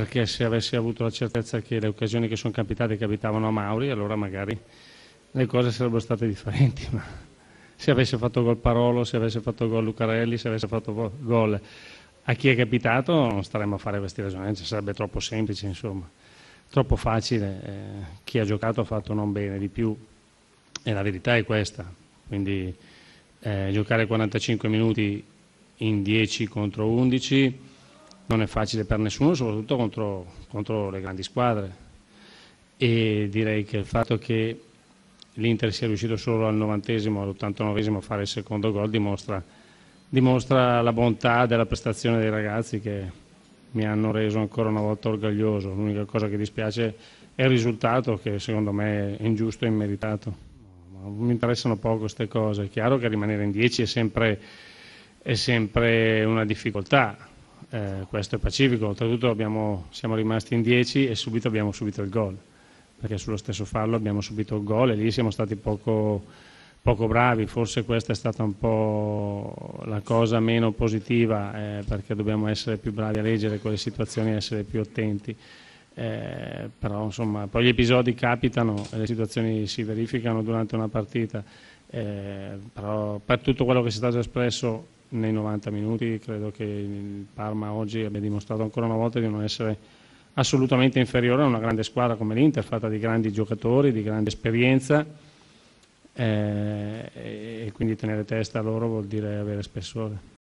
perché se avessi avuto la certezza che le occasioni che sono capitate capitavano a Mauri, allora magari le cose sarebbero state differenti. Ma se avesse fatto gol Parolo, se avesse fatto gol Lucarelli, se avesse fatto gol a chi è capitato, non staremmo a fare questi ragionamenti, sarebbe troppo semplice, insomma, troppo facile. Eh, chi ha giocato ha fatto non bene di più e la verità è questa. Quindi eh, giocare 45 minuti in 10 contro 11 non è facile per nessuno, soprattutto contro, contro le grandi squadre. E direi che il fatto che l'Inter sia riuscito solo al 90esimo, all'89esimo a fare il secondo gol dimostra, dimostra, la bontà della prestazione dei ragazzi che mi hanno reso ancora una volta orgoglioso. L'unica cosa che dispiace è il risultato che secondo me è ingiusto e immeritato. Mi interessano poco queste cose. È chiaro che rimanere in 10 è sempre, è sempre una difficoltà, eh, questo è pacifico, oltretutto abbiamo, siamo rimasti in 10 e subito abbiamo subito il gol, perché sullo stesso fallo abbiamo subito il gol e lì siamo stati poco, poco bravi, forse questa è stata un po' la cosa meno positiva, eh, perché dobbiamo essere più bravi a leggere quelle situazioni e essere più attenti. Eh, però insomma poi gli episodi capitano e le situazioni si verificano durante una partita eh, però per tutto quello che si è stato espresso nei 90 minuti credo che il Parma oggi abbia dimostrato ancora una volta di non essere assolutamente inferiore a una grande squadra come l'Inter, fatta di grandi giocatori, di grande esperienza eh, e quindi tenere testa a loro vuol dire avere spessore.